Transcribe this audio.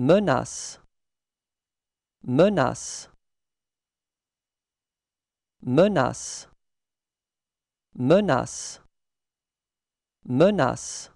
Menace. Menace. Menace. Menace. Menace.